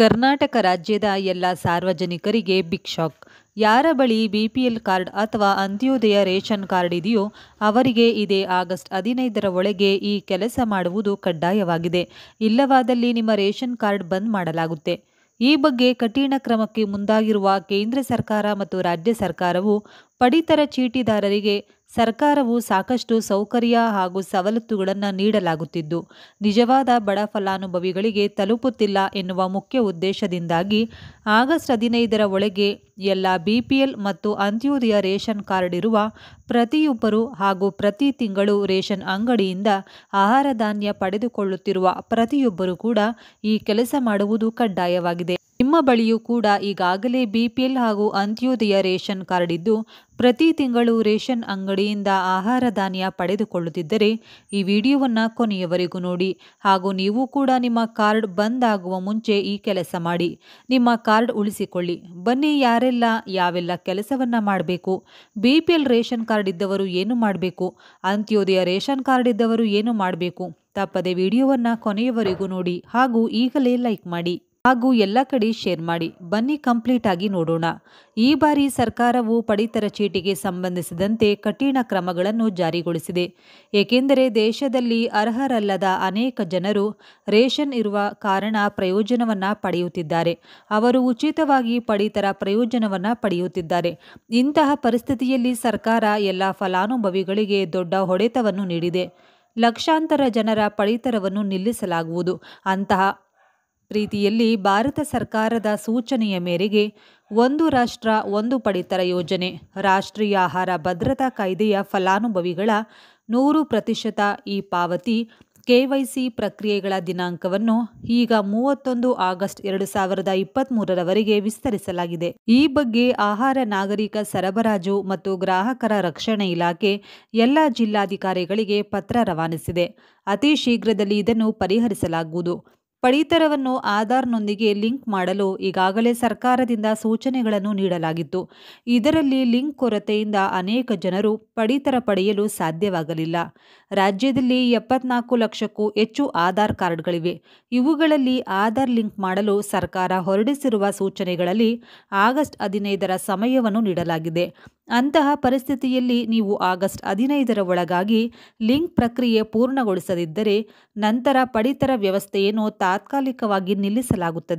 ಕರ್ನಾಟಕ ರಾಜ್ಯದ ಎಲ್ಲ ಸಾರ್ವಜನಿಕರಿಗೆ ಬಿಗ್ ಶಾಕ್ ಯಾರ ಬಳಿ ಬಿ ಪಿ ಎಲ್ ಕಾರ್ಡ್ ಅಥವಾ ಅಂತ್ಯೋದಯ ರೇಷನ್ ಕಾರ್ಡ್ ಇದೆಯೋ ಅವರಿಗೆ ಇದೇ ಆಗಸ್ಟ್ ಹದಿನೈದರ ಒಳಗೆ ಈ ಕೆಲಸ ಮಾಡುವುದು ಕಡ್ಡಾಯವಾಗಿದೆ ಇಲ್ಲವಾದಲ್ಲಿ ನಿಮ್ಮ ರೇಷನ್ ಕಾರ್ಡ್ ಬಂದ್ ಮಾಡಲಾಗುತ್ತೆ ಈ ಬಗ್ಗೆ ಕಠಿಣ ಕ್ರಮಕ್ಕೆ ಮುಂದಾಗಿರುವ ಕೇಂದ್ರ ಸರ್ಕಾರ ಮತ್ತು ರಾಜ್ಯ ಸರ್ಕಾರವು ಪಡಿತರ ಚೀಟಿದಾರರಿಗೆ ಸರ್ಕಾರವು ಸಾಕಷ್ಟು ಸೌಕರ್ಯ ಹಾಗೂ ಸವಲತ್ತುಗಳನ್ನು ನೀಡಲಾಗುತ್ತಿದ್ದು ನಿಜವಾದ ಬಡ ಫಲಾನುಭವಿಗಳಿಗೆ ತಲುಪುತ್ತಿಲ್ಲ ಎನ್ನುವ ಮುಖ್ಯ ಉದ್ದೇಶದಿಂದಾಗಿ ಆಗಸ್ಟ್ ಹದಿನೈದರ ಒಳಗೆ ಎಲ್ಲ ಬಿಪಿಎಲ್ ಮತ್ತು ಅಂತ್ಯೋದಯ ರೇಷನ್ ಕಾರ್ಡ್ ಇರುವ ಪ್ರತಿಯೊಬ್ಬರು ಹಾಗೂ ಪ್ರತಿ ತಿಂಗಳು ರೇಷನ್ ಅಂಗಡಿಯಿಂದ ಆಹಾರ ಧಾನ್ಯ ಪಡೆದುಕೊಳ್ಳುತ್ತಿರುವ ಪ್ರತಿಯೊಬ್ಬರು ಕೂಡ ಈ ಕೆಲಸ ಮಾಡುವುದು ಕಡ್ಡಾಯವಾಗಿದೆ ನಿಮ್ಮ ಬಳಿಯೂ ಕೂಡ ಈಗಾಗಲೇ ಬಿಪಿಎಲ್ ಹಾಗೂ ಅಂತ್ಯೋದಯ ರೇಷನ್ ಕಾರ್ಡ್ ಇದ್ದು ಪ್ರತಿ ತಿಂಗಳು ರೇಷನ್ ಅಂಗಡಿಯಿಂದ ಆಹಾರ ಧಾನ್ಯ ಪಡೆದುಕೊಳ್ಳುತ್ತಿದ್ದರೆ ಈ ವಿಡಿಯೋವನ್ನು ಕೊನೆಯವರೆಗೂ ನೋಡಿ ಹಾಗೂ ನೀವು ಕೂಡ ನಿಮ್ಮ ಕಾರ್ಡ್ ಬಂದ್ ಆಗುವ ಮುಂಚೆ ಈ ಕೆಲಸ ಮಾಡಿ ನಿಮ್ಮ ಕಾರ್ಡ್ ಉಳಿಸಿಕೊಳ್ಳಿ ಬನ್ನಿ ಯಾರೆಲ್ಲ ಯಾವೆಲ್ಲ ಕೆಲಸವನ್ನು ಮಾಡಬೇಕು B P L ration card ಇದ್ದವರು ಏನು ಮಾಡಬೇಕು ಅಂತ್ಯೋದಯ ರೇಷನ್ ಕಾರ್ಡ್ ಇದ್ದವರು ಏನು ಮಾಡಬೇಕು ತಪ್ಪದೆ ವಿಡಿಯೋವನ್ನು ಕೊನೆಯವರೆಗೂ ನೋಡಿ ಹಾಗೂ ಈಗಲೇ ಲೈಕ್ ಮಾಡಿ ಹಾಗೂ ಎಲ್ಲ ಕಡೆ ಶೇರ್ ಮಾಡಿ ಬನ್ನಿ ಕಂಪ್ಲೀಟ್ ಆಗಿ ನೋಡೋಣ ಈ ಬಾರಿ ಸರ್ಕಾರವು ಪಡಿತರ ಚೀಟಿಗೆ ಸಂಬಂಧಿಸಿದಂತೆ ಕಠಿಣ ಕ್ರಮಗಳನ್ನು ಜಾರಿಗೊಳಿಸಿದೆ ಏಕೆಂದರೆ ದೇಶದಲ್ಲಿ ಅರ್ಹರಲ್ಲದ ಅನೇಕ ಜನರು ರೇಷನ್ ಇರುವ ಕಾರಣ ಪ್ರಯೋಜನವನ್ನು ಪಡೆಯುತ್ತಿದ್ದಾರೆ ಅವರು ಉಚಿತವಾಗಿ ಪಡಿತರ ಪ್ರಯೋಜನವನ್ನು ಪಡೆಯುತ್ತಿದ್ದಾರೆ ಇಂತಹ ಪರಿಸ್ಥಿತಿಯಲ್ಲಿ ಸರ್ಕಾರ ಎಲ್ಲ ಫಲಾನುಭವಿಗಳಿಗೆ ದೊಡ್ಡ ಹೊಡೆತವನ್ನು ನೀಡಿದೆ ಲಕ್ಷಾಂತರ ಜನರ ಪಡಿತರವನ್ನು ನಿಲ್ಲಿಸಲಾಗುವುದು ಅಂತಹ ಪ್ರೀತಿಯಲ್ಲಿ ಭಾರತ ಸರ್ಕಾರದ ಸೂಚನೆಯ ಮೇರೆಗೆ ಒಂದು ರಾಷ್ಟ್ರ ಒಂದು ಪಡಿತರ ಯೋಜನೆ ರಾಷ್ಟ್ರೀಯ ಆಹಾರ ಭದ್ರತಾ ಕಾಯ್ದೆಯ ಫಲಾನುಭವಿಗಳ ನೂರು ಪ್ರತಿಶತ ಈ ಪಾವತಿ ಕೆವೈಸಿ ಪ್ರಕ್ರಿಯೆಗಳ ದಿನಾಂಕವನ್ನು ಈಗ ಮೂವತ್ತೊಂದು ಆಗಸ್ಟ್ ಎರಡು ಸಾವಿರದ ಇಪ್ಪತ್ತ್ಮೂರರವರೆಗೆ ವಿಸ್ತರಿಸಲಾಗಿದೆ ಈ ಬಗ್ಗೆ ಆಹಾರ ನಾಗರಿಕ ಸರಬರಾಜು ಮತ್ತು ಗ್ರಾಹಕರ ರಕ್ಷಣೆ ಇಲಾಖೆ ಎಲ್ಲ ಜಿಲ್ಲಾಧಿಕಾರಿಗಳಿಗೆ ಪತ್ರ ರವಾನಿಸಿದೆ ಅತಿ ಶೀಘ್ರದಲ್ಲಿ ಇದನ್ನು ಪರಿಹರಿಸಲಾಗುವುದು ಪಡಿತರವನ್ನು ಆಧಾರ್ನೊಂದಿಗೆ ಲಿಂಕ್ ಮಾಡಲು ಈಗಾಗಲೇ ಸರ್ಕಾರದಿಂದ ಸೂಚನೆಗಳನ್ನು ನೀಡಲಾಗಿತ್ತು ಇದರಲ್ಲಿ ಲಿಂಕ್ ಕೊರತೆಯಿಂದ ಅನೇಕ ಜನರು ಪಡಿತರ ಪಡೆಯಲು ಸಾಧ್ಯವಾಗಲಿಲ್ಲ ರಾಜ್ಯದಲ್ಲಿ ಎಪ್ಪತ್ನಾಲ್ಕು ಲಕ್ಷಕ್ಕೂ ಹೆಚ್ಚು ಆಧಾರ್ ಕಾರ್ಡ್ಗಳಿವೆ ಇವುಗಳಲ್ಲಿ ಆಧಾರ್ ಲಿಂಕ್ ಮಾಡಲು ಸರ್ಕಾರ ಹೊರಡಿಸಿರುವ ಸೂಚನೆಗಳಲ್ಲಿ ಆಗಸ್ಟ್ ಹದಿನೈದರ ಸಮಯವನ್ನು ನೀಡಲಾಗಿದೆ ಅಂತಹ ಪರಿಸ್ಥಿತಿಯಲ್ಲಿ ನೀವು ಆಗಸ್ಟ್ ಹದಿನೈದರ ಒಳಗಾಗಿ ಲಿಂಕ್ ಪ್ರಕ್ರಿಯೆ ಪೂರ್ಣಗೊಳಿಸದಿದ್ದರೆ ನಂತರ ಪಡಿತರ ವ್ಯವಸ್ಥೆಯನ್ನು ತಾತ್ಕಾಲಿಕವಾಗಿ ನಿಲ್ಲಿಸಲಾಗುತ್ತದೆ